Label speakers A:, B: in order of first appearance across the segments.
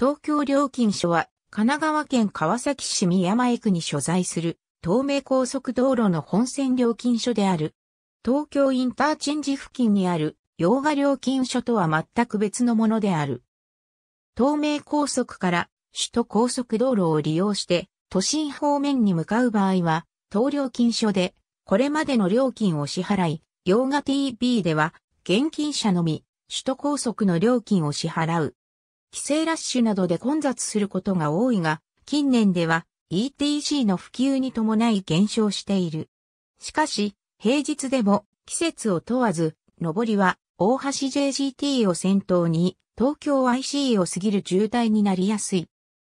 A: 東京料金所は、神奈川県川崎市宮前区に所在する、東名高速道路の本線料金所である。東京インターチェンジ付近にある、洋画料金所とは全く別のものである。東名高速から首都高速道路を利用して都心方面に向かう場合は、東料金所でこれまでの料金を支払い、洋画 TV では現金者のみ首都高速の料金を支払う。帰省ラッシュなどで混雑することが多いが、近年では ETC の普及に伴い減少している。しかし、平日でも季節を問わず、上りは大橋 JGT を先頭に東京 IC を過ぎる渋滞になりやすい。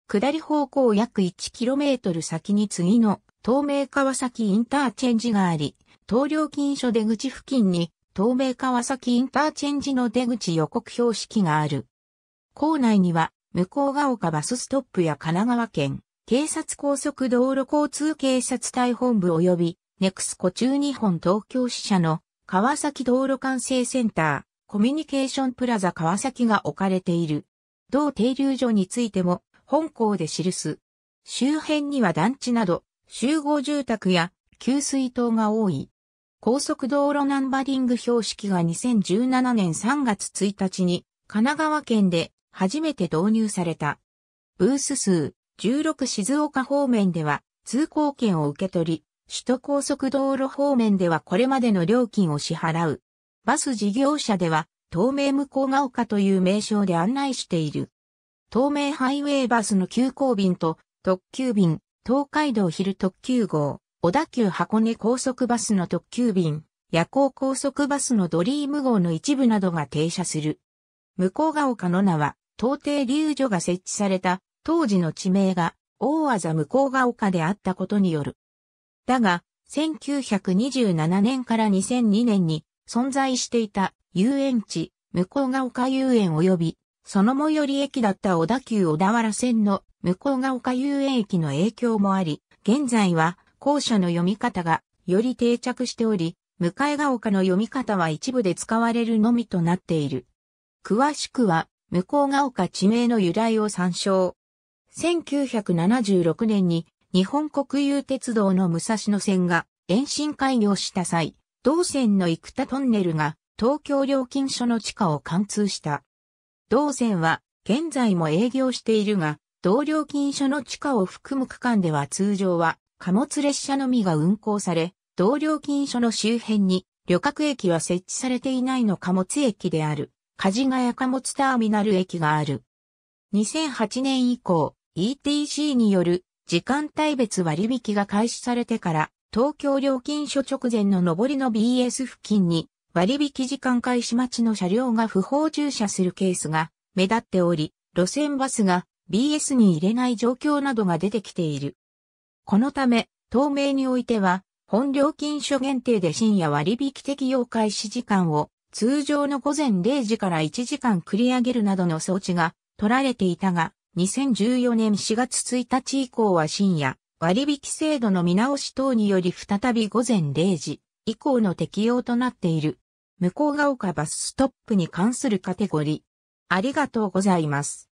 A: 下り方向約 1km 先に次の東名川崎インターチェンジがあり、東料金所出口付近に東名川崎インターチェンジの出口予告標識がある。校内には、向ヶ丘バスストップや神奈川県、警察高速道路交通警察隊本部及び、ネクスコ中日本東京支社の川崎道路管制センター、コミュニケーションプラザ川崎が置かれている。同停留所についても、本校で記す。周辺には団地など、集合住宅や給水塔が多い。高速道路ナンバリング標識が2017年3月1日に神奈川県で初めて導入された。ブース数16静岡方面では通行券を受け取り、首都高速道路方面ではこれまでの料金を支払う。バス事業者では、東名向こうが丘という名称で案内している。東名ハイウェイバスの急行便と特急便、東海道昼特急号、小田急箱根高速バスの特急便、夜行高速バスのドリーム号の一部などが停車する。向こうが丘の名は、到底流所が設置された当時の地名が大技向こうが丘であったことによる。だが、1927年から2002年に存在していた遊園地向こうが丘遊園及びその最寄り駅だった小田急小田原線の向こうが丘遊園駅の影響もあり、現在は校舎の読み方がより定着しており、向かいが丘の読み方は一部で使われるのみとなっている。詳しくは向こうが丘地名の由来を参照。1976年に日本国有鉄道の武蔵野線が延伸開業した際、同線の生田トンネルが東京料金所の地下を貫通した。同線は現在も営業しているが、同料金所の地下を含む区間では通常は貨物列車のみが運行され、同料金所の周辺に旅客駅は設置されていないの貨物駅である。梶ヶ谷貨物ターミナル駅がある。2008年以降、ETC による時間帯別割引が開始されてから、東京料金所直前の上りの BS 付近に割引時間開始待ちの車両が不法駐車するケースが目立っており、路線バスが BS に入れない状況などが出てきている。このため、透明においては、本料金所限定で深夜割引適用開始時間を通常の午前0時から1時間繰り上げるなどの装置が取られていたが、2014年4月1日以降は深夜、割引制度の見直し等により再び午前0時以降の適用となっている。向こうが丘バスストップに関するカテゴリー。ありがとうございます。